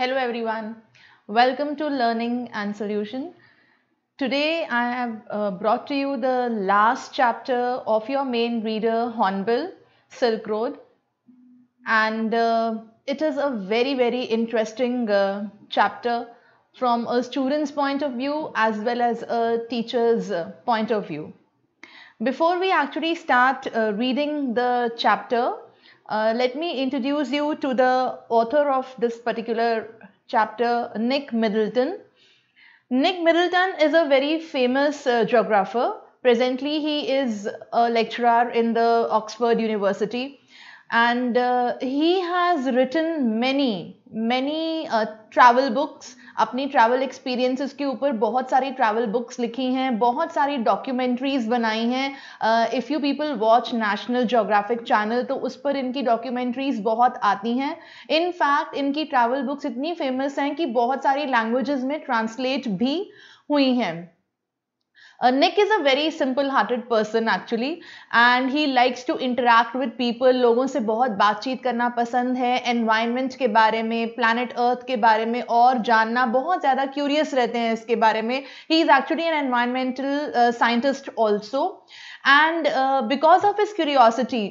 Hello everyone, welcome to Learning and Solution. Today I have uh, brought to you the last chapter of your main reader Hornbill, Silk Road and uh, it is a very very interesting uh, chapter from a student's point of view as well as a teacher's uh, point of view. Before we actually start uh, reading the chapter, uh, let me introduce you to the author of this particular chapter, Nick Middleton. Nick Middleton is a very famous uh, geographer. Presently, he is a lecturer in the Oxford University and uh, he has written many, many uh, travel books अपनी travel experiences के ऊपर बहुत सारी travel books लिखी हैं बहुत सारी documentaries बनाई हैं if you people watch National Geographic channel तो उस पर इनकी डॉक्यूमेंट्रीज बहुत आती हैं इन फैक्ट इनकी ट्रैवल बुक्स इतनी फेमस हैं कि बहुत सारी लैंग्वेजेस में ट्रांसलेट भी हुई हैं Uh, Nick is a very simple-hearted person actually, and he likes to interact with people. logon se bahut baat cheet karna pasand hai environment ke bare mein planet earth ke bare mein aur janna bahut zyada curious rehte hain iske bare mein he is actually an environmental uh, scientist also and uh, because of his curiosity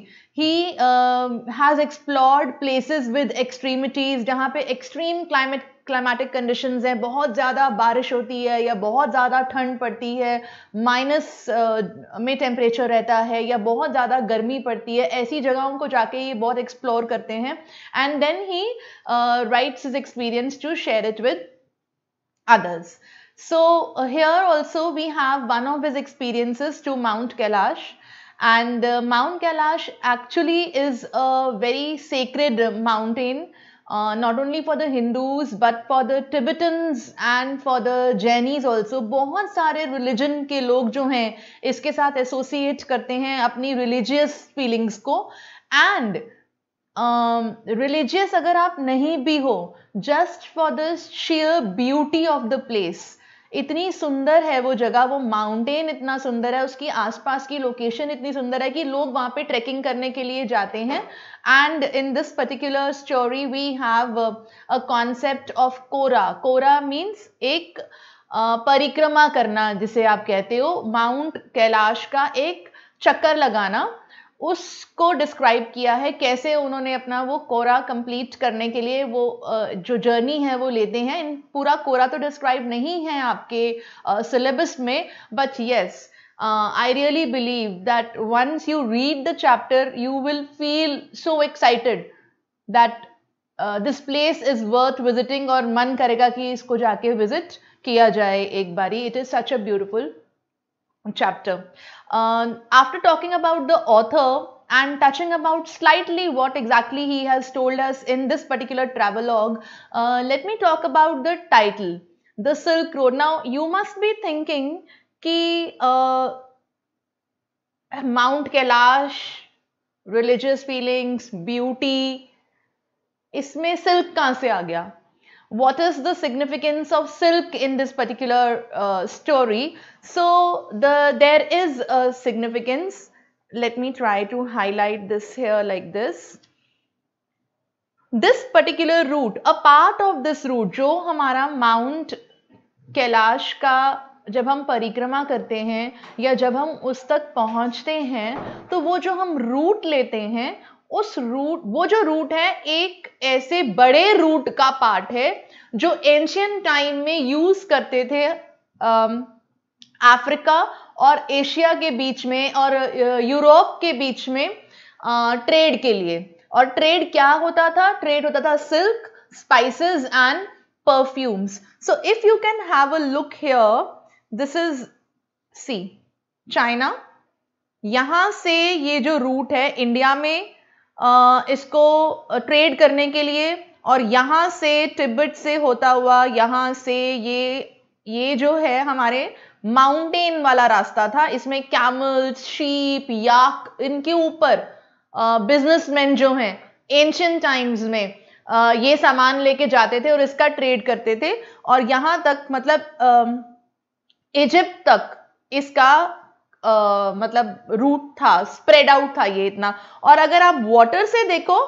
he uh, has explored places with extremities jahan pe extreme climate climatic conditions हैं बहुत ज़्यादा बारिश होती है या बहुत ज़्यादा ठंड पड़ती है माइनस में टेम्परेचर रहता है या बहुत ज़्यादा गर्मी पड़ती है ऐसी जगहों को जाके ये बहुत एक्सप्लोर करते हैं and then he writes his experience to share it with others so here also we have one of his experiences to Mount Kailash and Mount Kailash actually is a very sacred mountain uh, not only for the Hindus but for the Tibetans and for the Jainis also बहुत सारे religion के लोग जो हैं इसके साथ associate करते हैं अपनी religious feelings को and रिलीजियस um, अगर आप नहीं भी हो just for the share beauty of the place इतनी सुंदर है वो जगह वो माउंटेन इतना सुंदर है उसकी आसपास की लोकेशन इतनी सुंदर है कि लोग वहाँ पे ट्रैकिंग करने के लिए जाते हैं and in this particular story we have a concept of kora kora means एक परिक्रमा करना जिसे आप कहते हो माउंट कैलाश का एक चक्कर लगाना उसको डिस्क्राइब किया है कैसे उन्होंने अपना वो कोरा कंप्लीट करने के लिए वो जो जर्नी है वो लेते हैं इन पूरा कोरा तो डिस्क्राइब नहीं है आपके सिलेबस में but yes I really believe that once you read the chapter you will feel so excited that this place is worth visiting और मन करेगा कि इसको जाके विजिट किया जाए एक बारी it is such a beautiful chapter. Uh, after talking about the author and touching about slightly what exactly he has told us in this particular travelogue, uh, let me talk about the title, The Silk Road. Now, you must be thinking ki uh, Mount Kailash, religious feelings, beauty, इसमें silk कहाँ से आ गया what is the significance of silk in this particular uh, story. So the there is a significance. Let me try to highlight this here like this. this particular route a part of this route jo hamara mount kailash ka जब हम परिक्रमा करते हैं या जब हम उस तक पहुंचते हैं तो वो जो हम रूट लेते हैं उस रूट वो जो रूट है एक ऐसे बड़े रूट का पार्ट है जो एंशियन टाइम में यूज करते थे अफ्रीका और एशिया के बीच में और यूरोप के बीच में ट्रेड के लिए और ट्रेड क्या होता था ट्रेड होता था silk spices and perfumes so if you can have a look here this is see China यहां से ये जो रूट है इंडिया में इसको ट्रेड करने के लिए और यहाँ से टिब्बत से होता हुआ यहाँ से ये ये जो है हमारे माउंटेन वाला रास्ता था इसमें कैमल शीप याक इनके ऊपर बिजनेसमैन जो हैं एंशियन टाइम्स में आ, ये सामान लेके जाते थे और इसका ट्रेड करते थे और यहाँ तक मतलब इजिप्ट तक इसका आ, मतलब रूट था स्प्रेड आउट था ये इतना और अगर आप वाटर से देखो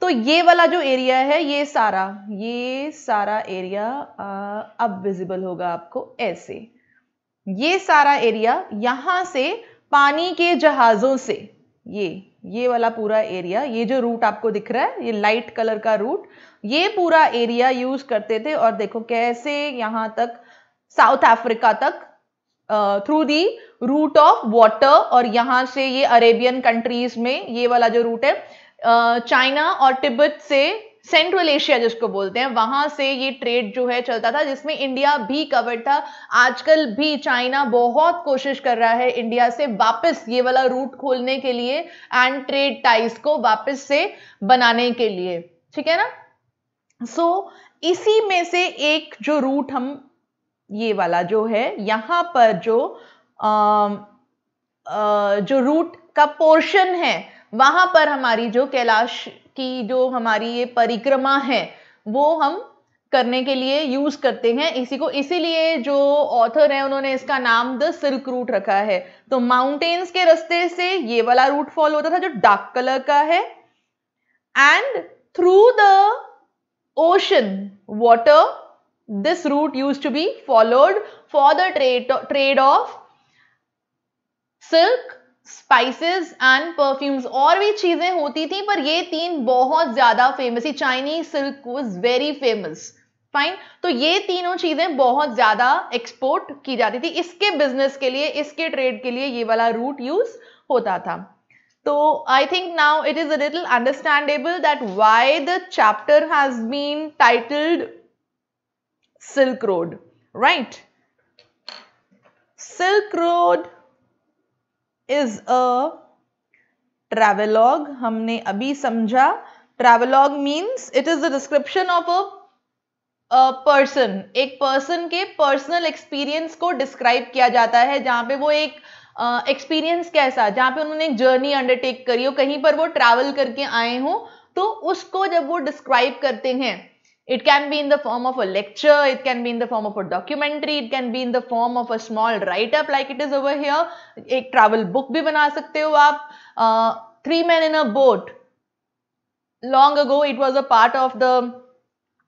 तो ये वाला जो एरिया है ये सारा ये सारा एरिया आ, अब विजिबल होगा आपको ऐसे ये सारा एरिया यहां से पानी के जहाजों से ये ये वाला पूरा एरिया ये जो रूट आपको दिख रहा है ये लाइट कलर का रूट ये पूरा एरिया यूज करते थे और देखो कैसे यहाँ तक साउथ अफ्रीका तक through the route of water और यहां से ये अरेबियन कंट्रीज में ये वाला जो रूट है चाइना और तिब्बत से सेंट्रल एशिया जिसको बोलते हैं वहां से ये ट्रेड जो है चलता था जिसमें इंडिया भी कवर्ड था आजकल भी चाइना बहुत कोशिश कर रहा है इंडिया से वापस ये वाला रूट खोलने के लिए एंड ट्रेड टाइज को वापस से बनाने के लिए ठीक है ना सो so, इसी में से एक जो रूट हम ये वाला जो है यहाँ पर जो आ, आ, जो रूट का पोर्शन है वहाँ पर हमारी जो कैलाश की जो हमारी ये परिक्रमा है वो हम करने के लिए यूज करते हैं इसी को इसीलिए जो ऑथर है उन्होंने इसका नाम द सिल्क रूट रखा है तो माउंटेन्स के रास्ते से ये वाला रूट फॉल होता था जो डार्क कलर का है and through the ocean water this route used to be followed for the trade, trade of silk spices and perfumes और भी चीजें होती थी पर ये तीन बहुत ज्यादा फेमस थी Chinese silk was very famous fine तो ये तीनों चीजें बहुत ज्यादा एक्सपोर्ट की जाती थी इसके बिजनेस के लिए इसके ट्रेड के लिए ये वाला रूट यूज होता था तो I think now it is a little understandable that why the chapter has been titled Silk Road, right? Silk Road is a travelogue. हमने अभी समझा travelogue means it is the description of a person एक person के personal experience को describe किया जाता है जहाँ पे वो एक एक्सपीरियंस uh, कैसा जहाँ पे उन्होंने एक जर्नी अंडरटेक करी हो कहीं पर वो ट्रैवल करके आए हो तो उसको जब वो डिस्क्राइब करते हैं It can be in the form of a lecture, it can be in the form of a documentary, it can be in the form of a small write-up like it is over here. A travel book भी बना सकते हो Uh, three men in a boat. Long ago it was a part of the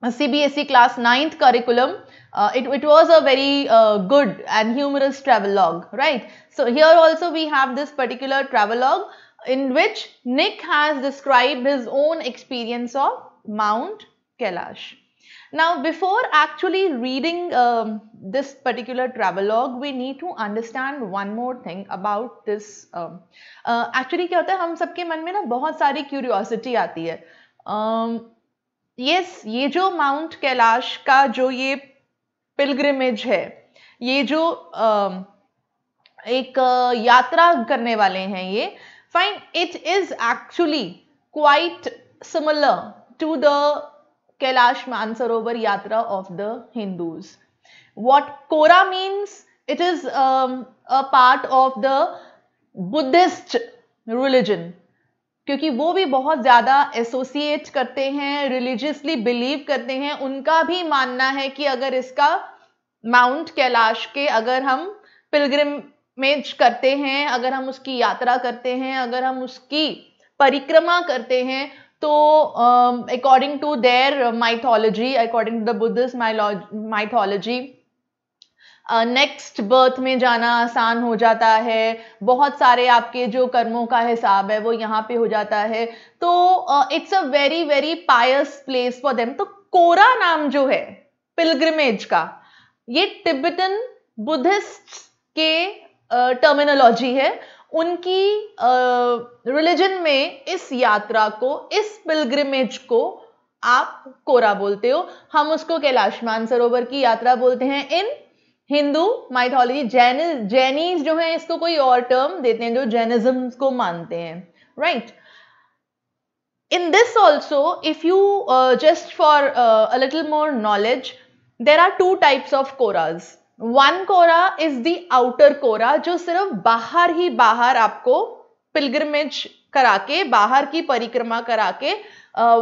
uh, CBSE class 9th curriculum. Uh, it, it was a very uh, good and humorous travelogue, right? So here also we have this particular travelogue in which Nick has described his own experience of Mount Kailash. Now, before actually reading um, this particular travelogue, we need to understand one more thing about this. Uh, uh, Actually, क्या होता है हम सबके मन में ना बहुत सारी curiosity आती है Yes, ये जो Mount कैलाश का जो ये pilgrimage है ये जो uh, एक uh, यात्रा करने वाले हैं ये fine, it is actually quite similar to the Kailash Mansarovar Yatra of the Hindus what kora means it is a part of the Buddhist religion क्योंकि वो भी बहुत ज़्यादा एसोसिएट करते हैं रिलीजियसली बिलीव करते हैं उनका भी मानना है कि अगर इसका माउंट कैलाश के अगर हम पिलग्रिमेज करते हैं अगर हम उसकी यात्रा करते हैं अगर हम उसकी परिक्रमा करते हैं तो according to their mythology according to the the mythology next birth में जाना आसान हो जाता है बहुत सारे आपके जो कर्मों का हिसाब है वो यहाँ पे हो जाता है तो it's a very very pious place for them तो कोरा नाम जो है पिलग्रिमेज का ये टिबेटन बुद्धिस्ट के टर्मिनोलॉजी uh, है उनकी रिलीजन में इस यात्रा को इस पिलग्रिमेज को आप कोरा बोलते हो हम उसको कैलाश मानसरोवर की यात्रा बोलते हैं इन हिंदू माइथोलॉजी जैन जैनीज जो है इसको कोई और टर्म देते हैं जो जैनिज्म को मानते हैं right in this also if you just for a little more knowledge there are two types of koras one kora is the outer kora जो सिर्फ बाहर ही बाहर आपको पिलग्रमेज करा के बाहर की परिक्रमा करा के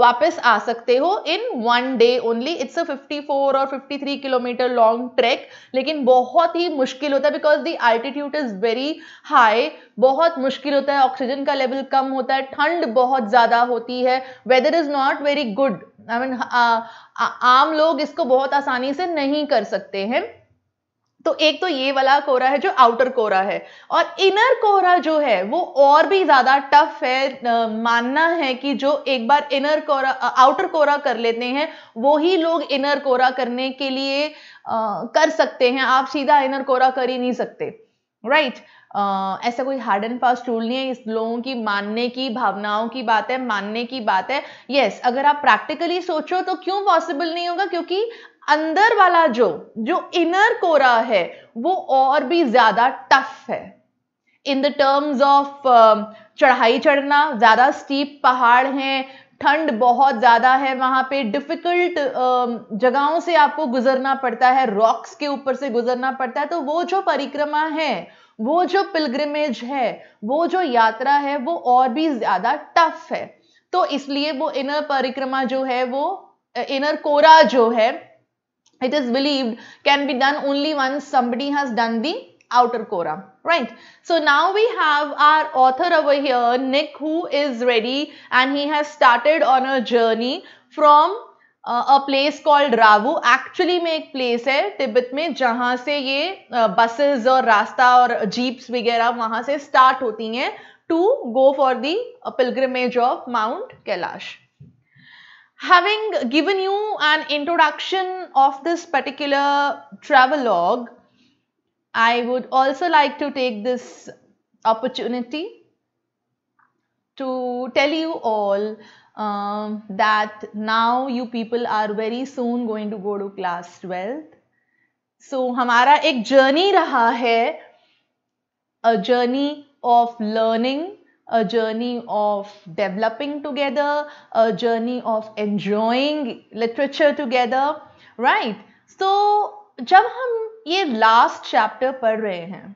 वापस आ सकते हो in one day only it's a 54 और 53 किलोमीटर लॉन्ग ट्रैक लेकिन बहुत ही मुश्किल होता है because the altitude is very high बहुत मुश्किल होता है ऑक्सीजन का लेवल कम होता है ठंड बहुत ज़्यादा होती है weather is not very good I mean आम लोग इसको बहुत आसानी से नहीं कर सकते हैं तो एक तो ये वाला कोहरा है जो आउटर कोहरा है और इनर कोहरा जो है वो और भी ज़्यादा टफ है आ, मानना है कि जो एक बार इनर कोहरा आउटर कोहरा कर लेते हैं वो ही लोग इनर कोहरा करने के लिए आ, कर सकते हैं आप सीधा इनर कोहरा कर ही नहीं सकते राइट right? ऐसा कोई हार्ड एंड फास्ट रूल नहीं है इस लोगों की मानने की भावनाओं की बात है मानने की बात है यस yes, अगर आप प्रैक्टिकली सोचो तो क्यों पॉसिबल नहीं होगा क्योंकि अंदर वाला जो जो इनर कोरा है वो और भी ज्यादा टफ है इन द टर्म्स ऑफ चढ़ाई चढ़ना ज्यादा स्टीप पहाड़ हैं ठंड बहुत ज़्यादा है वहां पे डिफ़िकल्ट um, जगहों से आपको गुजरना पड़ता है रॉक्स के ऊपर से गुजरना पड़ता है तो वो जो परिक्रमा है वो जो पिलग्रिमेज है वो जो यात्रा है वो और भी ज़्यादा टफ है तो इसलिए वो इनर परिक्रमा जो है वो इनर uh, कोरा जो है it is believed can be done only once somebody has done the outer cora right so now we have our author over here nick who is ready and he has started on a journey from uh, a place called Ravu actually mein ek place hai tibet mein jahan se ye uh, buses aur rasta aur jeeps वगैरह wahan se start hoti hain to go for the uh, pilgrimage of Mount Kailash having given you an introduction of this particular travelogue, I would also like to take this opportunity to tell you all um, that now you people are very soon going to go to class 12th. So हमारा एक journey रहा है a journey of learning a journey of developing together, a journey of enjoying literature together, right? So, jab hum ye last chapter pad rahe hain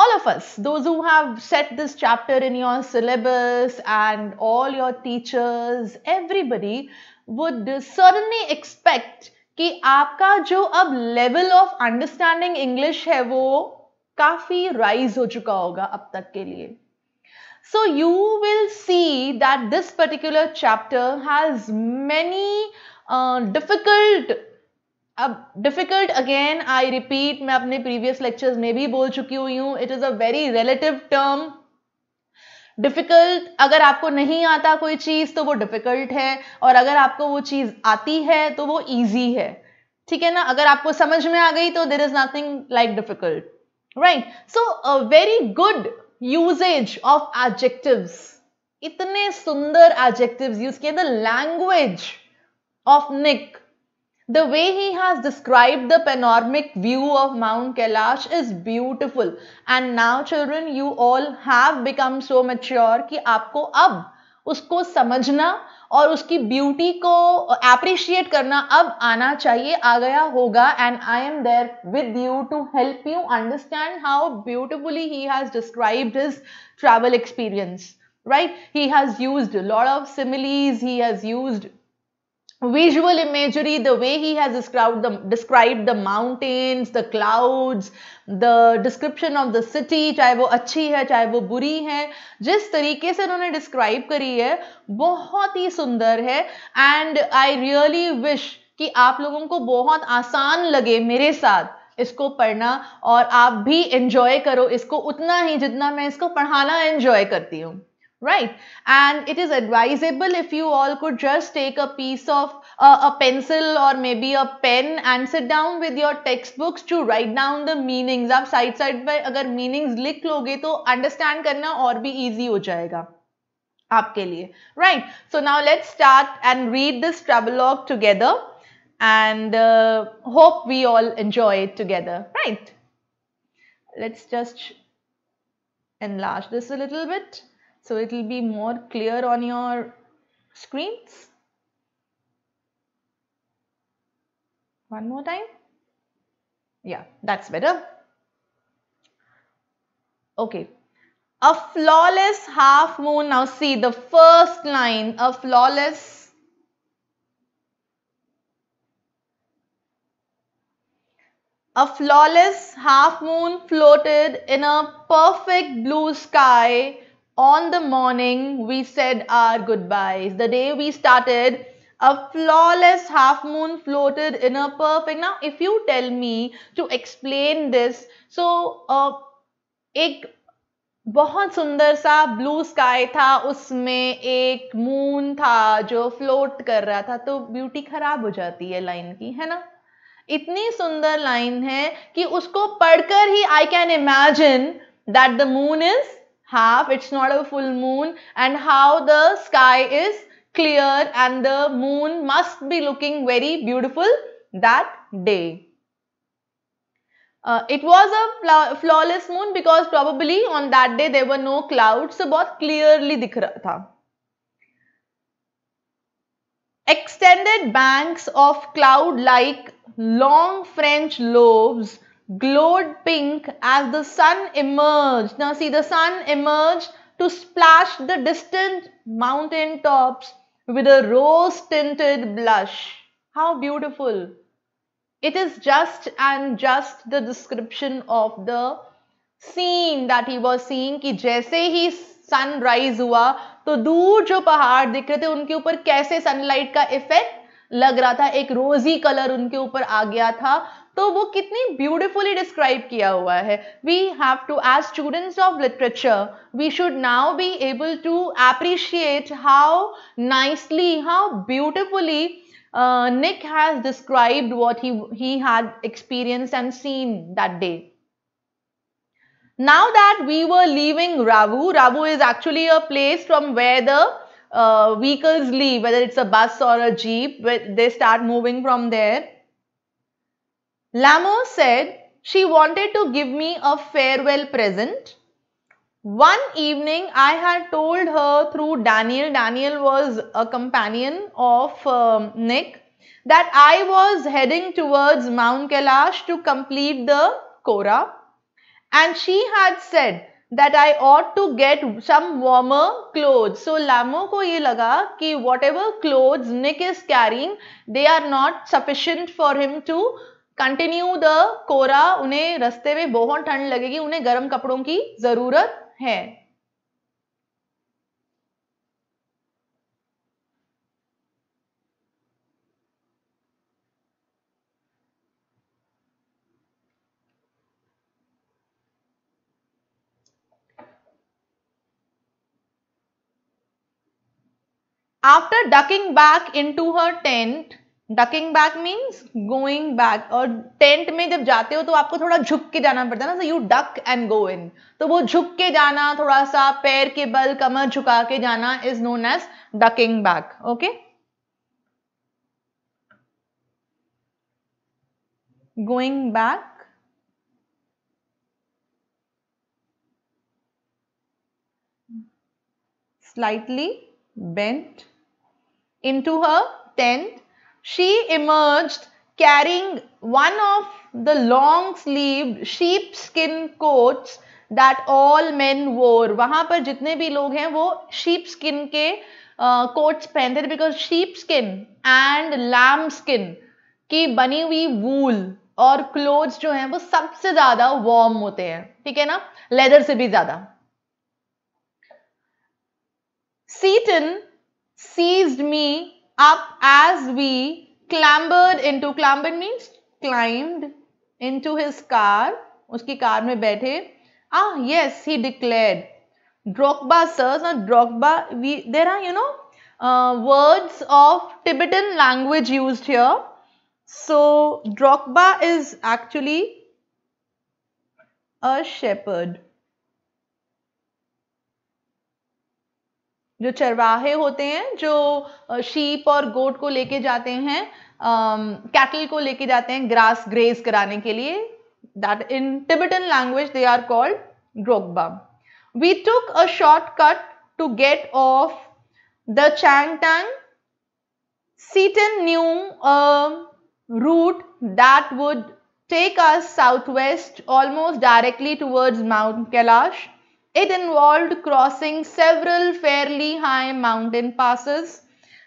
all of us, those who have set this chapter in your syllabus and all your teachers, everybody would certainly expect कि आपका जो अब level of understanding English है वो काफ़ी rise हो चुका होगा अब तक के लिए So you will see that this particular chapter has many uh, difficult अब डिफिकल्ट अगेन आई रिपीट मैं अपने प्रीवियस लेक्चर्स में भी बोल चुकी हुई हूँ it is a very relative term difficult अगर आपको नहीं आता कोई चीज़ तो वो डिफिकल्ट है और अगर आपको वो चीज़ आती है तो वो ईजी है ठीक है ना अगर आपको समझ में आ गई तो there is nothing like difficult right so very good usage of adjectives. Itne sundar adjectives use the language of Nick. The way he has described the panoramic view of Mount Kailash is beautiful. And now children, you all have become so mature that you उसको समझना और उसकी beauty को appreciate करना अब आना चाहिए आ गया होगा and I am there with you to help you understand how beautifully he has described his travel experience right he has used lot of similes he has used visual imagery the way he has described the, described the mountains the clouds the description of the city chahe wo achhi hai chahe wo buri hai jis tarike se unhone describe kari hai bahut hi sundar hai and I really wish ki aap logon ko bahut aasan lage mere sath इसको पढ़ना और आप भी enjoy करो इसको उतना ही जितना मैं इसको पढ़ाना एंजॉय करती हूँ right and it is advisable if you all could just take a piece of uh, a pencil or maybe a pen and sit down with your textbooks to write down the meanings आप side side by अगर meanings लिख लोगे तो understand करना और भी easy हो जाएगा आपके लिए right so now let's start and read this travelogue together and uh, hope we all enjoy it together right let's just enlarge this a little bit so it will be more clear on your screens. One more time. Yeah, that's better. Okay. A flawless half moon. Now see the first line. A flawless A flawless half moon floated in a perfect blue sky on the morning we said our goodbyes. The day we started, a flawless half moon floated in a perfect. Now, if you tell me to explain this, so uh, ek बहुत सुंदर सा blue sky था उसमें एक moon था जो float कर रहा था तो ब्यूटी खराब हो जाती है लाइन की है ना इतनी सुंदर लाइन है कि उसको पढ़कर ही I can imagine that the moon is half it's not a full moon and how the sky is clear and the moon must be looking very beautiful that day. Uh, it was a flawless moon because probably on that day there were no clouds so both clearly दिख रहा था. Extended banks of cloud like long French loaves glowed pink as the sun emerged. Now see the sun emerged to splash the distant mountain tops with a rose tinted blush. How beautiful. It is just and just the description of the scene that he was seeing ki jaise hi sun rise hua to dur jo pahad dikh rahe the unke upar kaise sunlight ka effect लग रहा था एक रोजी colour उनके ऊपर आ गया था तो वो कितनी ब्यूटिफुली डिस्क्राइब किया हुआ है we have to as students of literature we should now be able to appreciate how nicely how beautifully Nick has described what he had experience and seen that day now that we were leaving Ravu, Ravu is actually a place from where the uh, vehicles leave, whether it's a bus or a jeep, they start moving from there. Lamo said she wanted to give me a farewell present. One evening I had told her through Daniel, Daniel was a companion of um, Nick, that I was heading towards Mount Kailash to complete the Kora, And she had said that I ought to get some warmer clothes. So Lamo ko ye laga ki whatever clothes Nick is carrying, they are not sufficient for him to continue the kora उन्हें रस्ते में बहुत ठंड लगेगी उन्हें गर्म कपड़ों की जरूरत है After ducking back into her tent, ducking back means going back और टेंट में जब जाते हो तो आपको थोड़ा झुक के जाना पड़ता है ना so you duck and go in तो वो झुक के जाना थोड़ा सा पैर के बल कमर झुका के जाना is known as ducking back okay going back slightly bent into her tent she emerged carrying one of the long sleeved sheepskin coats that all men wore. wahan par jitne bhi log hain wo sheep skin के coats uh, पहनते थे because sheep skin and lamb skin ki bani hui wool और clothes जो हैं वो सबसे ज्यादा warm होते हैं ठीक है ना लेदर से भी ज्यादा Tseten sized me up as we clambered into clambered means climbed into his car Uski car mein बैठे ah yes he declared Drogba sirs now Drogba we there are you know uh, words of Tibetan language used here so Drogba is actually a shepherd जो चरवाहे होते हैं जो sheep और गोट को लेके जाते हैं कैटल को लेके जाते हैं ग्रास ग्रेज कराने के लिए that in Tibetan language they are called drokba we took a shortcut to get off the Chang Changtang Tseten knew route that would take us south west almost directly towards Mount Kailash It involved crossing several fairly high mountain passes.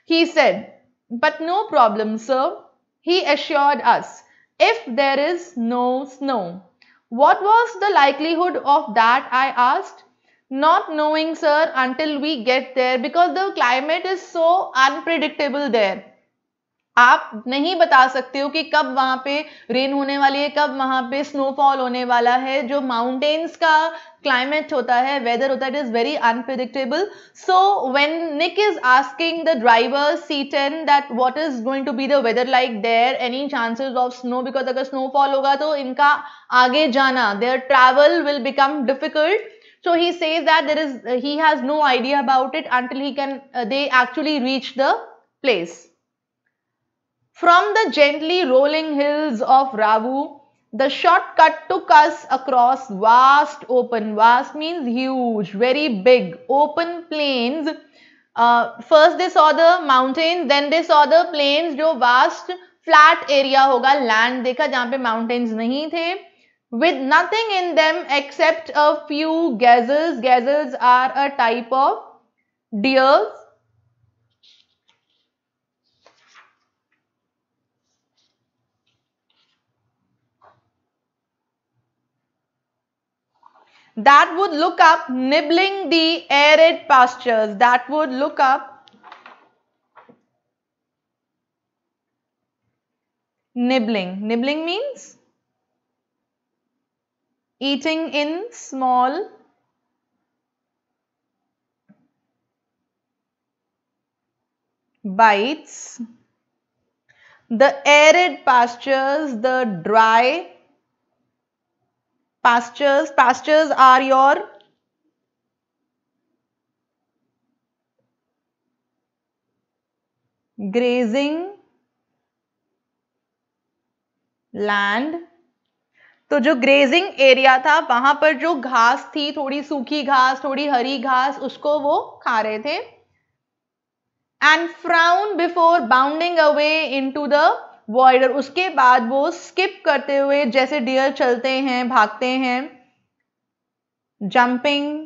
He said, but no problem, sir. He assured us, if there is no snow. What was the likelihood of that? I asked. Not knowing, sir, until we get there because the climate is so unpredictable there. आप नहीं बता सकते हो कि कब वहां पे rain होने वाली है कब वहां पे स्नोफॉल होने वाला है जो माउंटेन्स का क्लाइमेट होता है वेदर होता है it is very unpredictable so when Nick is asking the driver Tseten that what is going to be the weather like there any chances of snow because अगर स्नोफॉल होगा तो इनका आगे जाना their travel will become difficult so he says that there is he has no idea about it until he can they actually reach the place From the gently rolling hills of Ravu, the shortcut took us across vast open, vast means huge, very big, open plains. Uh, first they saw the mountains, then they saw the plains, जो vast flat area होगा, land देखा जहाँ पे mountains नहीं थे. With nothing in them except a few gazelles. Gazelles are a type of deer. that would look up nibbling the arid pastures that would look up nibbling nibbling means eating in small bites the arid pastures the dry pastures pastures are your grazing land तो जो grazing area था वहां पर जो घास थी थोड़ी सूखी घास थोड़ी हरी घास उसको वो खा रहे थे and frown before bounding away to the वॉयर उसके बाद वो स्किप करते हुए जैसे डियर चलते हैं भागते हैं jumping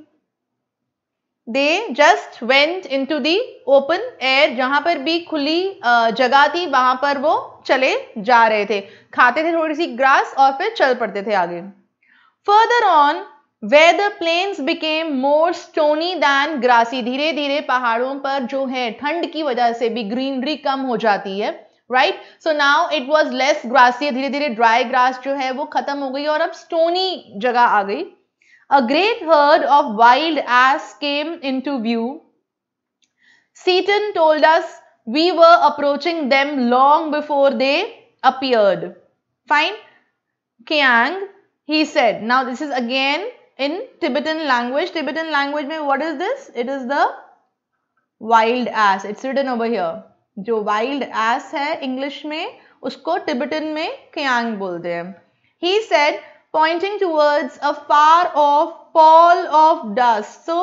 they just went into the open air जहां पर भी खुली जगह थी वहां पर वो चले जा रहे थे खाते थे थोड़ी सी ग्रास और फिर चल पड़ते थे आगे further on way the plains became more stony than grassy धीरे धीरे पहाड़ों पर जो है ठंड की वजह से भी ग्रीनरी कम हो जाती है right so now it was less grassy धीरे धीरे ड्राई ग्रास जो है वो खत्म हो गई और अब स्टोनी जगह आ गई a great herd of wild ass came into view Tseten told us we were approaching them long before they appeared fine kiang he said now this is again in tibetan language tibetan language mein what is this it is the wild ass it's written over here जो wild ass है English में उसको Tibetan में kiang बोलते हैं he said pointing towards a far off pall of dust so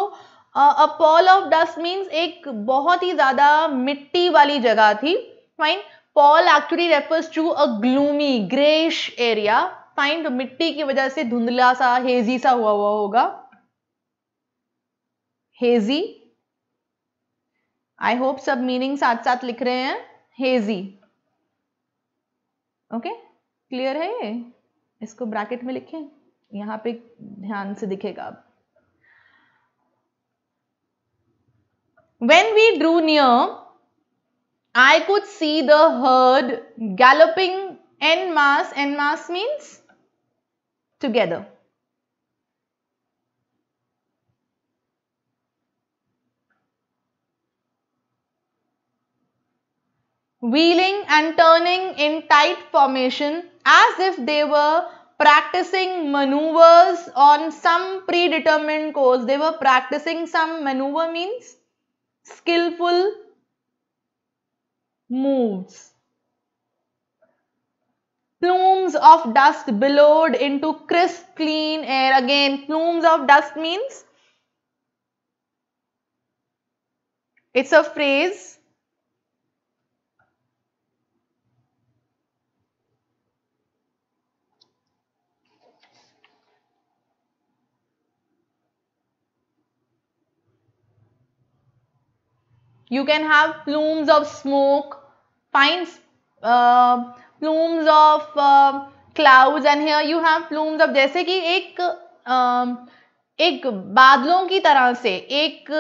a pall of dust means एक बहुत ही ज़्यादा मिट्टी वाली जगह थी fine pall actually refers to a gloomy greyish area fine तो मिट्टी की वजह से धुंधला सा हेजी सा हुआ हुआ होगा हेजी आई होप सब मीनिंग साथ साथ लिख रहे हैं हेजी ओके क्लियर है ये इसको ब्रैकेट में लिखें यहां पे ध्यान से दिखेगा अब when we drew near I could see the herd galloping en masse en masse means together wheeling and turning in tight formation as if they were practicing maneuvers on some predetermined course. They were practicing some maneuver means skillful moves. Plumes of dust billowed into crisp clean air. Again, plumes of dust means it's a phrase you can have plumes of smoke fine uh, plumes of uh, clouds and here you have plumes of जैसे कि एक uh, एक बादलों की तरह से एक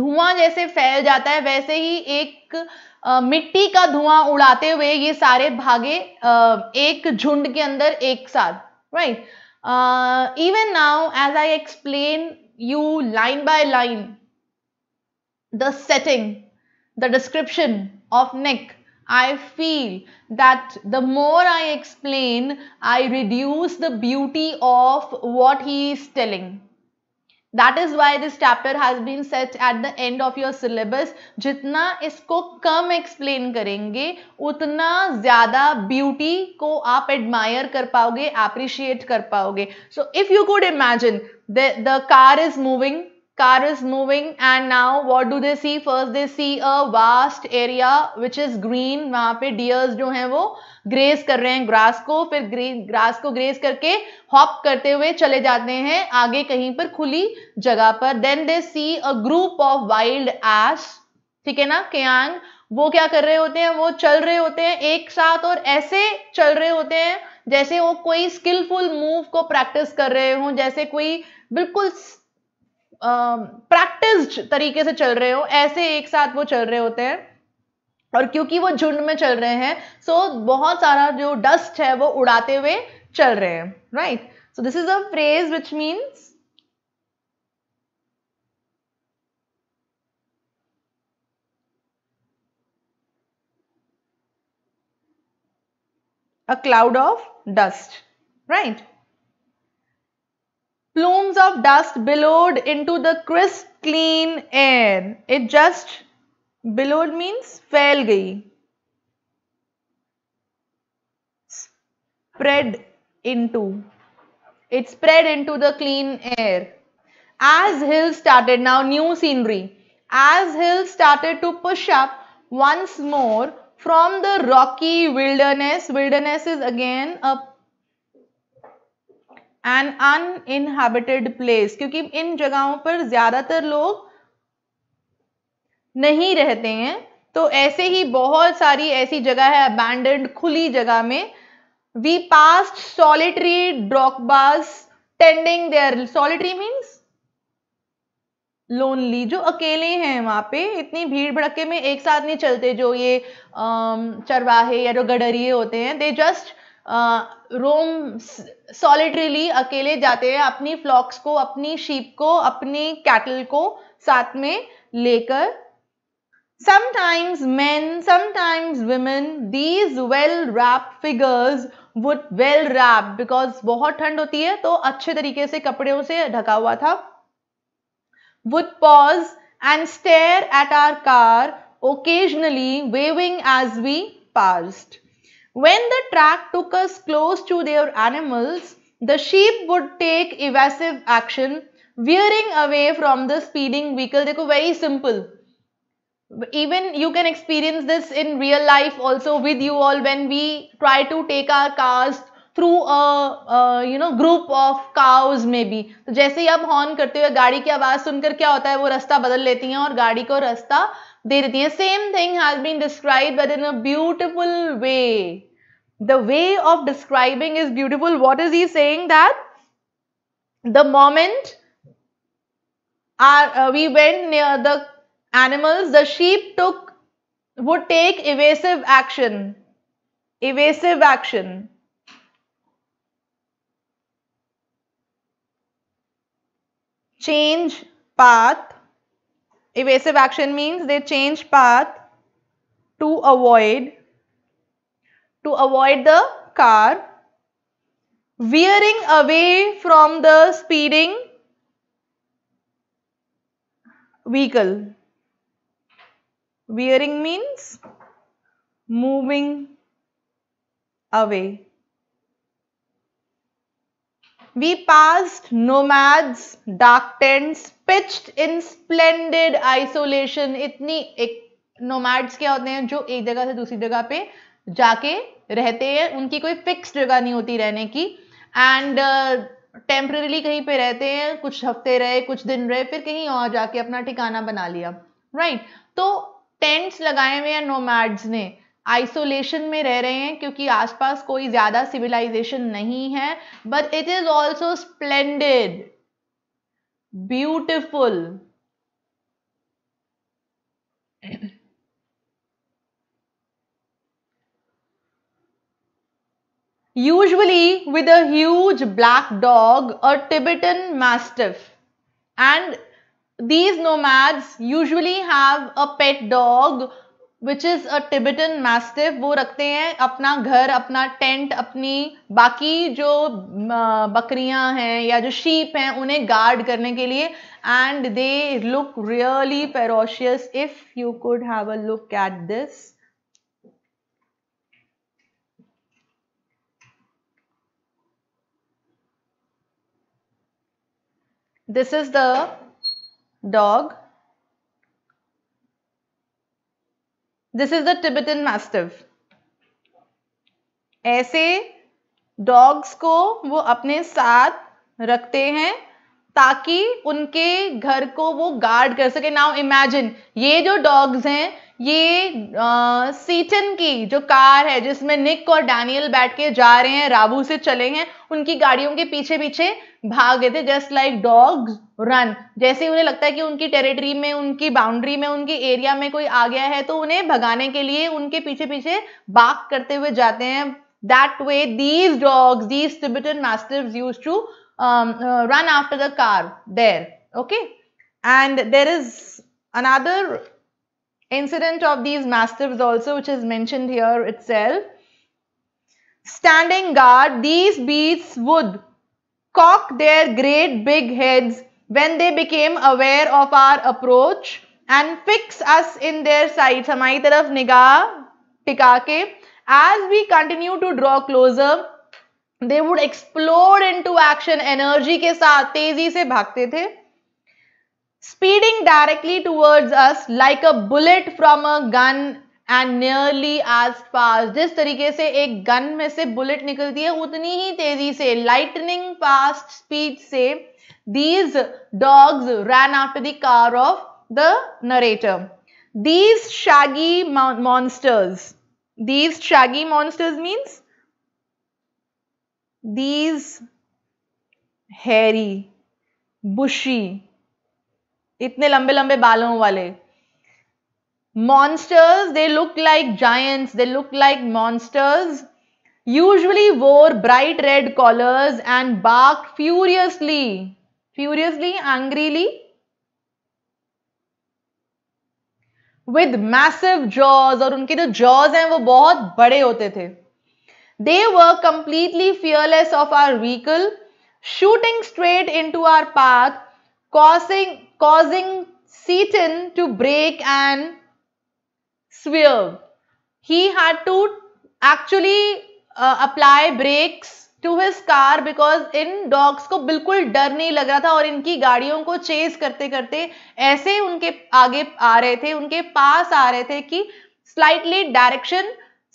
धुआं जैसे फैल जाता है वैसे ही एक आ, uh, मिट्टी का धुआं उड़ाते हुए ये सारे भागे आ, uh, एक झुंड के अंदर एक साथ right even now as I explain you line by line the setting, the description of neck, I feel that the more I explain, I reduce the beauty of what he is telling. That is why this chapter has been set at the end of your syllabus. Jitna isko kam explain karenge, utna zada beauty ko आप admire kar paoge, appreciate kar paoge. So if you could imagine the, the car is moving car is moving and now what do they see first they see a vast area which is green वहां पे dears जो हैं वो grace कर रहे हैं grass को फिर ग्रीन ग्रास को ग्रेस करके हॉप करते हुए चले जाते हैं आगे कहीं पर खुली जगह पर then they see a group of wild ass ठीक है ना केयांग वो क्या कर रहे होते हैं वो चल रहे होते हैं एक साथ और ऐसे चल रहे होते हैं जैसे वो कोई स्किलफुल मूव को प्रैक्टिस कर रहे हों जैसे कोई बिल्कुल प्रैक्टिस्ड uh, तरीके से चल रहे हो ऐसे एक साथ वो चल रहे होते हैं और क्योंकि वो झुंड में चल रहे हैं सो so बहुत सारा जो डस्ट है वो उड़ाते हुए चल रहे हैं right so this is a phrase which means a cloud of dust right Plumes of dust billowed into the crisp clean air. It just billowed means fell गई. Spread into. It spread into the clean air. As hills started, now new scenery. As hills started to push up once more from the rocky wilderness, wilderness is again a an uninhabited place क्योंकि इन जगहों पर ज़्यादातर लोग नहीं रहते हैं तो ऐसे ही बहुत सारी ऐसी जगह है अबैंडेंड खुली जगह में we pass solitary drokbas tending their solitary means lonely जो अकेले हैं वहां पे इतनी भीड़ भड़के में एक साथ नहीं चलते जो ये चरवाहे या जो गडरिए होते हैं दे जस्ट रोम सॉलिटरीली अकेले जाते हैं अपनी फ्लॉक्स को अपनी शीप को अपनी कैटल को साथ में लेकर sometimes man sometimes women these well wrap figures would well wrap because बहुत ठंड होती है तो अच्छे तरीके से कपड़े से ढका हुआ था would pause and stare at our car occasionally waving as we passed When the track took us close to their animals, the sheep would take evasive action, veering away from the speeding vehicle. देखो very simple. Even you can experience this in real life also with you all when we try to take our cars through a you know group of cows maybe. तो जैसे ही आप horn करते हुए गाड़ी की आवाज़ सुनकर क्या होता है वो रास्ता बदल लेती हैं और गाड़ी को रास्ता दे देती हैं thing has been described but in a beautiful way the way of describing is beautiful. What is he saying that? The moment our, uh, we went near the animals, the sheep took would take evasive action. Evasive action. Change path. Evasive action means they change path to avoid to avoid the car, veering away from the speeding vehicle. Veering means moving away. We passed nomads, dark tents, pitched in splendid isolation. itni ek, nomads kya hote hain jo ek jagah se dusri jagah pe जाके रहते हैं उनकी कोई fix जगह नहीं होती रहने की एंड टेम्प्रेरीली uh, कहीं पे रहते हैं कुछ हफ्ते रहे कुछ दिन रहे फिर कहीं और जाके अपना ठिकाना बना लिया राइट right? तो टेंट्स लगाए हुए हैं नोमैड्स ने आइसोलेशन में रह रहे हैं क्योंकि आसपास कोई ज्यादा सिविलाइजेशन नहीं है but it is also splendid beautiful Usually with a huge black dog or Tibetan Mastiff. And these nomads usually have a pet dog which is a Tibetan mastiff वो रखते हैं अपना घर अपना टेंट अपनी बाकी जो बकरियां हैं या जो शीप हैं उन्हें गार्ड करने के लिए and they look really ferocious if you could have a look at this this is the dog this is the tibetan mastiff ऐसे डॉग्स को वो अपने साथ रखते हैं ताकि उनके घर को वो गार्ड कर सके नाउ इमेजिन ये जो डॉग्स हैं ये सीटन की जो कार है जिसमें निक और डैनियल बैठ के जा रहे हैं राबू से चले हैं उनकी गाड़ियों के पीछे पीछे भाग गए थे जस्ट लाइक डॉग्स रन जैसे ही उन्हें लगता है कि उनकी टेरिटरी में उनकी बाउंड्री में उनकी एरिया में कोई आ गया है तो उन्हें भगाने के लिए उनके पीछे पीछे बाग करते हुए जाते हैं that way these dogs these Tibetan master use to run after the car there okay and there is another incident of these mastiffs also which is mentioned here itself. Standing guard, these beasts would cock their great big heads when they became aware of our approach and fix us in their sights. हमारी तरफ निगाह टिका as we continue to draw closer they would explode into action energy के साथ तेजी से भागते थे speeding directly towards us like a bullet from a gun and nearly as fast जिस तरीके से एक गन में से बुलेट निकलती है उतनी ही तेजी से lightning fast speed से these dogs ran after the car of the narrator these shaggy monsters these shaggy monsters means these hairy bushy इतने लंबे लंबे बालों वाले monsters they look like giants they look like monsters usually wore bright red collars and barked furiously furiously angrily with massive jaws और उनके जो jaws हैं वो बहुत बड़े होते थे they were completely fearless of our vehicle shooting straight into our path causing causing Satan to break and swerve. He had to actually uh, apply brakes to his car because इन dogs को बिल्कुल डर नहीं लग रहा था और इनकी गाड़ियों को चेज करते करते ऐसे उनके आगे आ रहे थे उनके पास आ रहे थे कि स्लाइटली डायरेक्शन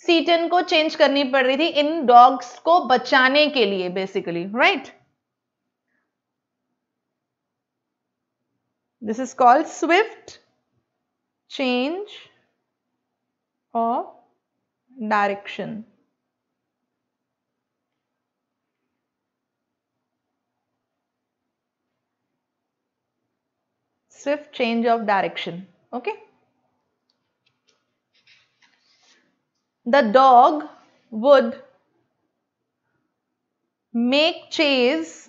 सीटन को चेंज करनी पड़ रही थी इन डॉग्स को बचाने के लिए basically right right? This is called swift change of direction. Swift change of direction. Okay. The dog would make chase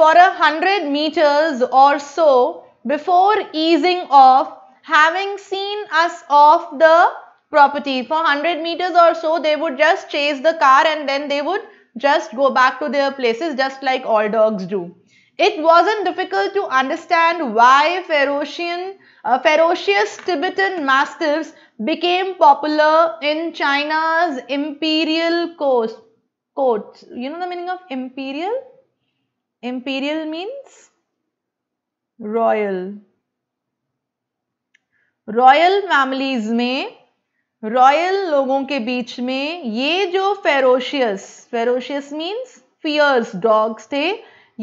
for a hundred meters or so before easing off having seen us off the property. For 100 meters or so they would just chase the car and then they would just go back to their places just like all dogs do. It wasn't difficult to understand why ferocious, uh, ferocious Tibetan Mastiffs became popular in China's imperial coast. Courts. You know the meaning of imperial? imperial means royal royal families में royal लोगों के बीच में ये जो ferocious ferocious means fierce dogs थे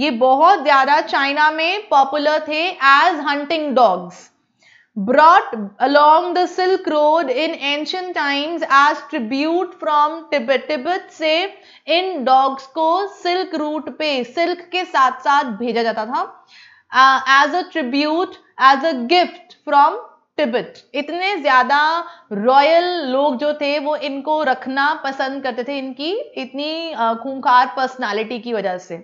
ये बहुत ज़्यादा चाइना में पॉपुलर थे as hunting dogs brought along the silk road in ancient times as tribute from tibet से इन डॉग्स को सिल्क रूट पे सिल्क के साथ साथ भेजा जाता था as a tribute as a gift from Tibet इतने ज्यादा रॉयल लोग जो थे वो इनको रखना पसंद करते थे इनकी इतनी खूंखार पर्सनालिटी की वजह से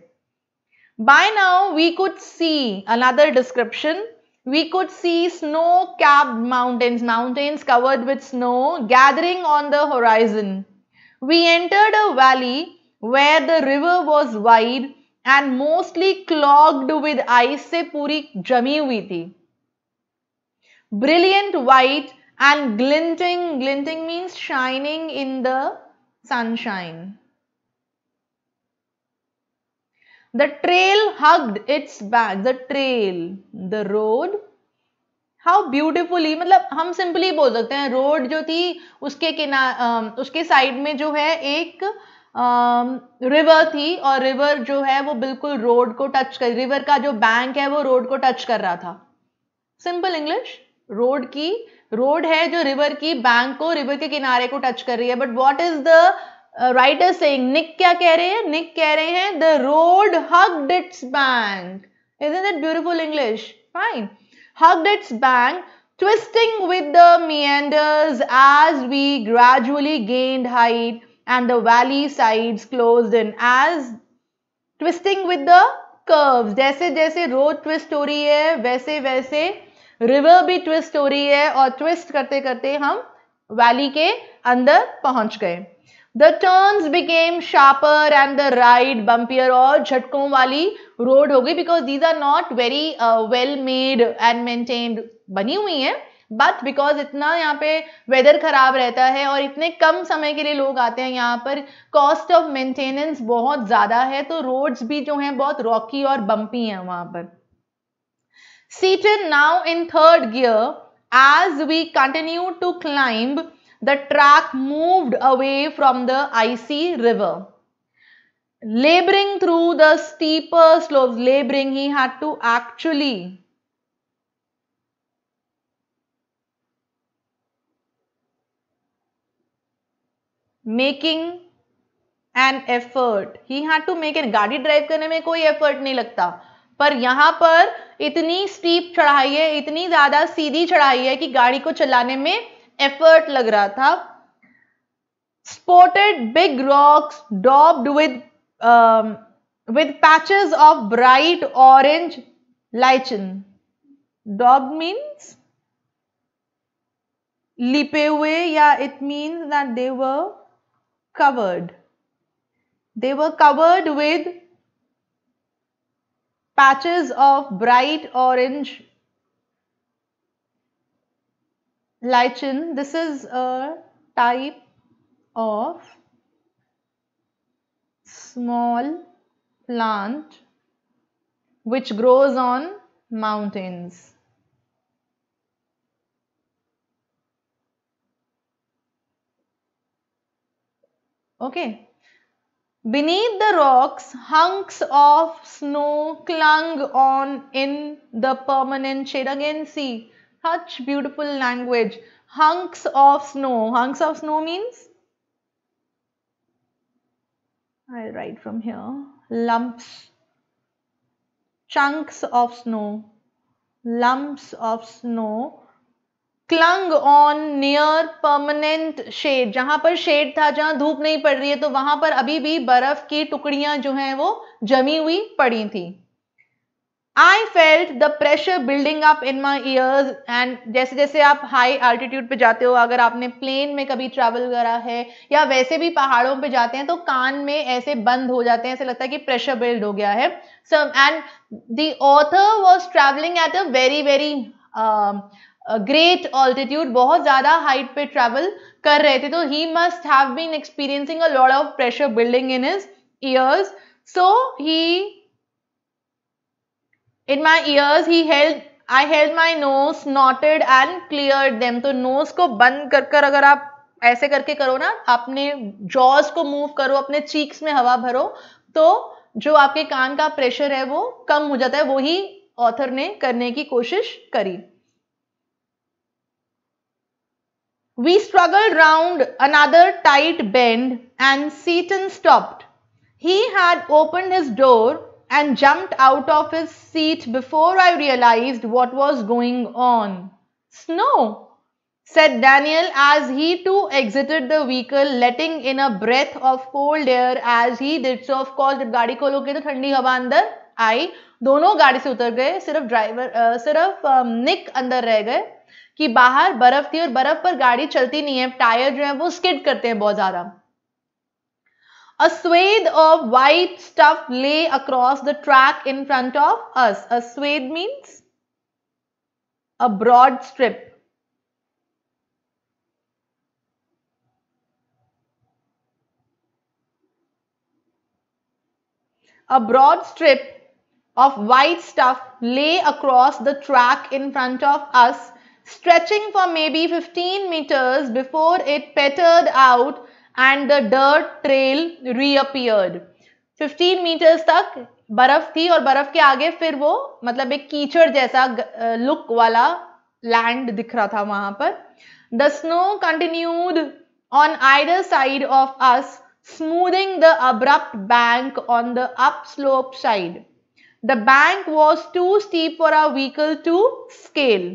by now we could see another description we could see snow capped mountains mountains covered with snow gathering on the horizon We entered a valley where the river was wide and mostly clogged with ice से jami जमी Brilliant white and glinting, glinting means shining in the sunshine. The trail hugged its back. The trail, the road how beautifully मतलब हम simply बोल सकते हैं road जो थी उसके किनार उसके साइड में जो है एक रिवर थी और रिवर जो है वो बिल्कुल रोड को टच कर रिवर का जो बैंक है वो रोड को टच कर रहा था सिंपल इंग्लिश रोड की रोड है जो रिवर की बैंक को रिवर के किनारे को टच कर रही है but what is the writer saying Nick क्या कह रहे हैं निक कह रहे हैं द रोड हग its bank is in that beautiful English fine hugged its bank, twisting with the meanders as we gradually gained height and the valley sides closed in as twisting with the curves. जैसे जैसे road twist हो रही है वैसे वैसे river भी twist हो रही है और twist करते करते हम valley के अंदर पहुंच गए the turns became sharper and the ride bumpier और झटकों वाली रोड हो गई because these are not very well made and maintained बनी हुई हैं बट बिकॉज इतना यहाँ पे वेदर ख़राब रहता है और इतने कम समय के लिए लोग आते हैं यहाँ पर कॉस्ट ऑफ मेंटेनेंस बहुत ज़्यादा है तो रोड्स भी जो हैं बहुत रॉकी और बंपी हैं वहां पर seated now in third gear as we continue to climb the track moved away from the icy river. Laboring through the steeper slopes, laboring, he had to actually making an effort he had to make an गाड़ी drive करने में कोई effort नहीं लगता पर यहाँ पर इतनी स्टीप चढ़ाई है इतनी ज़्यादा सीधी चढ़ाई है कि गाड़ी को चलाने में एफर्ट लग रहा था spotted big rocks daubed with with patches of bright orange lichen daub means लिपे हुए या it means that they were covered they were covered with patches of bright lichen this is a type of small plant which grows on mountains. Okay. Beneath the rocks, hunks of snow clung on in the permanent shade. Again, see, such beautiful language hunks of snow hunks of snow means I'll write from here lumps chunks of snow lumps of snow clung on near permanent shade जहां पर shade था जहां धूप नहीं पड़ रही है तो वहां पर अभी भी बर्फ की टुकड़ियां जो हैं वो जमी हुई पड़ी थी I felt the pressure building up in my ears and जैसे जैसे आप हाई आल्टीट्यूड पे जाते हो अगर आपने प्लेन में कभी ट्रेवल करा है या वैसे भी पहाड़ों पे जाते हैं तो कान में ऐसे बंद हो जाते हैं ऐसे लगता है कि प्रेशर बिल्ड हो गया है and the author was travelling at a very very great altitude बहुत ज़्यादा हाइट पे ट्रेवल कर रहे थे तो he must have been experiencing a lot of pressure building in his ears so he in my ears he held I held my nose knotted and clear them तो nose को बंद कर कर अगर आप ऐसे करके करो ना अपने जॉज को मूव करो अपने चीक्स में हवा भरो तो जो आपके कान का प्रेशर है वो कम हो जाता है वही ऑथर ने करने की कोशिश करी We struggled round another tight bend and Seaton stopped. He had opened his door and jumped out of his seat before I realized what was going on. Snow, said Daniel as he too exited the vehicle, letting in a breath of cold air as he did so. Of course, जब गाड़ी खोलोगे तो ठंडी हवा अंदर आई दोनों गाड़ी से उतर गए सिर्फ ड्राइवर सिर्फ निक अंदर रह गए कि बाहर बर्फ थी और बर्फ पर गाड़ी चलती नहीं है टायर जो है वो स्किड करते हैं बहुत ज़्यादा A swathe of white stuff lay across the track in front of us. A swathe means a broad strip. A broad strip of white stuff lay across the track in front of us, stretching for maybe 15 meters before it petered out and the dirt trail reappeared 15 meters तक बर्फ थी और बर्फ के आगे फिर वो मतलब एक कीचड़ जैसा लुक वाला लैंड दिख रहा था वहां पर the snow continued on either side of us smoothing the abrupt bank on the up slope side the bank was too steep for our vehicle to scale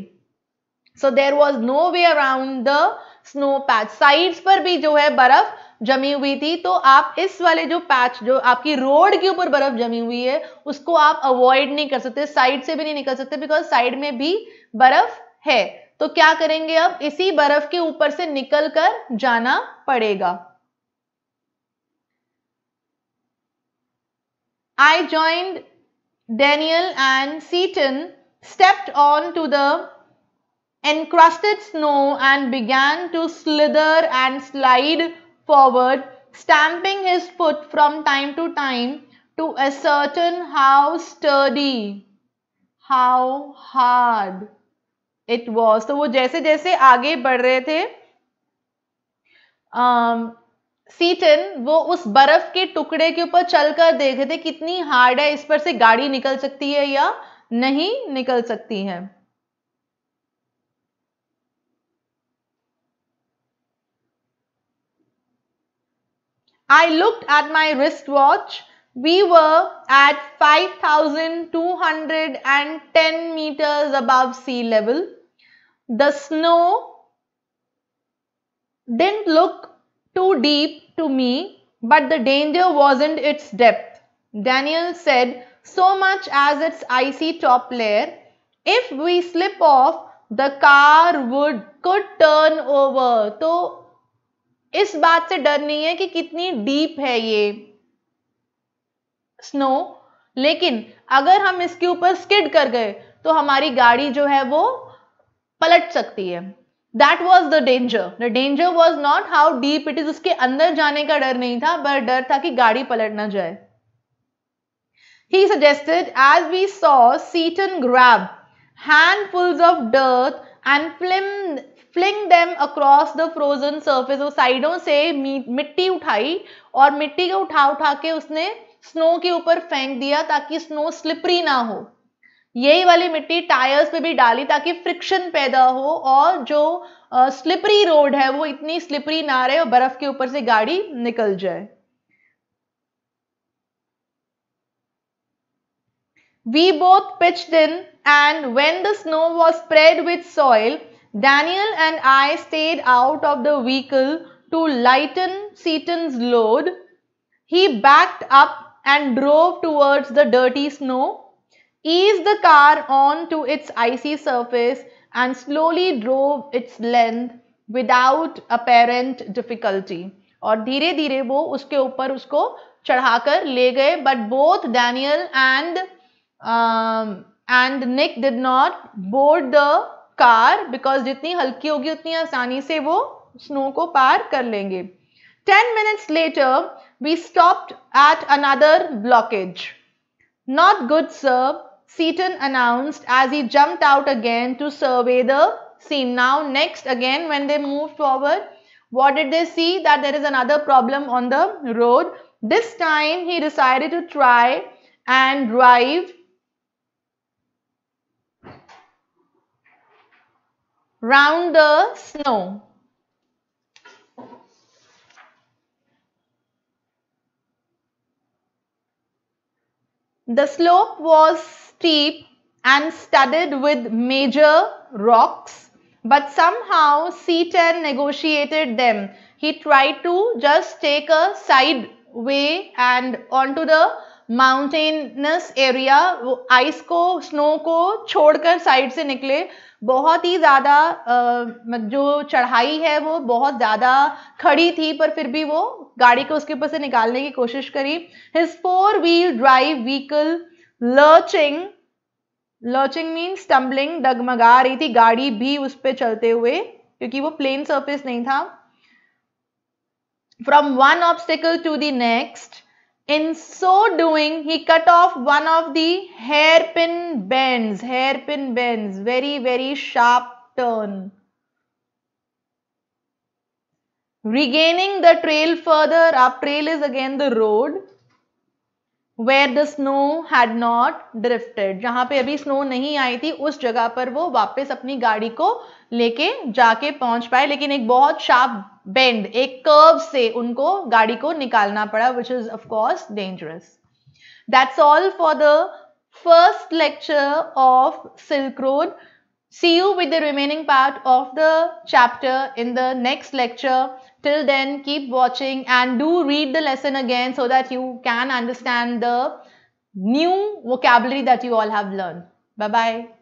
so there was no way around the snow patch sides पर भी जो है बर्फ जमी हुई थी तो आप इस वाले जो पैच जो आपकी रोड के ऊपर बर्फ जमी हुई है उसको आप अवॉइड नहीं कर सकते साइड से भी नहीं निकल सकते बिकॉज साइड में भी बर्फ है तो क्या करेंगे अब इसी बर्फ के ऊपर से निकल कर जाना पड़ेगा I joined Daniel and Seaton stepped onto the encrusted snow and began to slither and slide forward, stamping his foot from time to time to ascertain how sturdy, how hard it was. so wo jaise jaise aage badh rahe the um, Seaton वो उस बर्फ के टुकड़े के ऊपर चलकर देख रहे थे कितनी हार्ड है इस पर से गाड़ी निकल सकती है या नहीं निकल सकती है I looked at my wristwatch. We were at 5,210 meters above sea level. The snow didn't look too deep to me, but the danger wasn't its depth. Daniel said, so much as its icy top layer. If we slip off, the car would could turn over. So इस बात से डर नहीं है कि कितनी deep है ये स्नो लेकिन अगर हम इसके ऊपर स्किड कर गए तो हमारी गाड़ी जो है वो पलट सकती है that was the danger the danger was not how deep it is उसके अंदर जाने का डर नहीं था पर डर था कि गाड़ी पलट ना जाए he suggested as we saw seat and grab handfuls of dirt and फ्लिम fling them across the frozen surface साइडों से मिट्टी उठाई और मिट्टी को उठा उठा के उसने स्नो के ऊपर फेंक दिया ताकि स्नो स्लिपरी ना हो यही वाली मिट्टी टायर्स पे भी डाली ताकि फ्रिक्शन पैदा हो और जो स्लिपरी रोड है वो इतनी स्लिपरी ना रहे और बर्फ के ऊपर से गाड़ी निकल जाए we both pitched in and when the snow was spread with soil Daniel and I stayed out of the vehicle to lighten Seaton's load. He backed up and drove towards the dirty snow, eased the car on to its icy surface and slowly drove its length without apparent difficulty. और धीरे धीरे वो उसके ऊपर उसको चढ़ाकर ले गए but both Daniel and and Nick did not board the car because जितनी हल्की होगी उतनी आसानी से वो स्नो को पार कर लेंगे ten minutes later we stopped at another blockage not good sir Seaton announced as he jumped out again to survey the scene now next again when they move forward what did they see that there is another problem on the road this time he decided to try and drive round the snow. The slope was steep and studded with major rocks, but somehow C10 negotiated them. He tried to just take a side way and onto the mountainous area वो ice को snow को छोड़कर side से निकले बहुत ही ज़्यादा जो चढ़ाई है वो बहुत ज़्यादा खड़ी थी पर फिर भी वो गाड़ी को उसके ऊपर से निकालने की कोशिश करी his four wheel drive vehicle lurching lurching mean stumbling डगमगा रही थी गाड़ी भी उस पर चलते हुए क्योंकि वो प्लेन सर्फिस नहीं था from one obstacle to the next in so doing he cut off one of the hairpin bends hairpin bends very very sharp turn regaining the trail further up trail is again the road where the snow had not drifted जहां पर अभी snow नहीं आई थी उस जगह पर वो वापिस अपनी गाड़ी को लेके जाके पहुंच पाए लेकिन एक बहुत शार्प बेंड एक कर्व से उनको गाड़ी को निकालना पड़ा which is of course dangerous that's all for the first lecture of silk road see you with the remaining part of the chapter in the next lecture till then keep watching and do read the lesson again so that you can understand the new vocabulary that you all have learn bye bye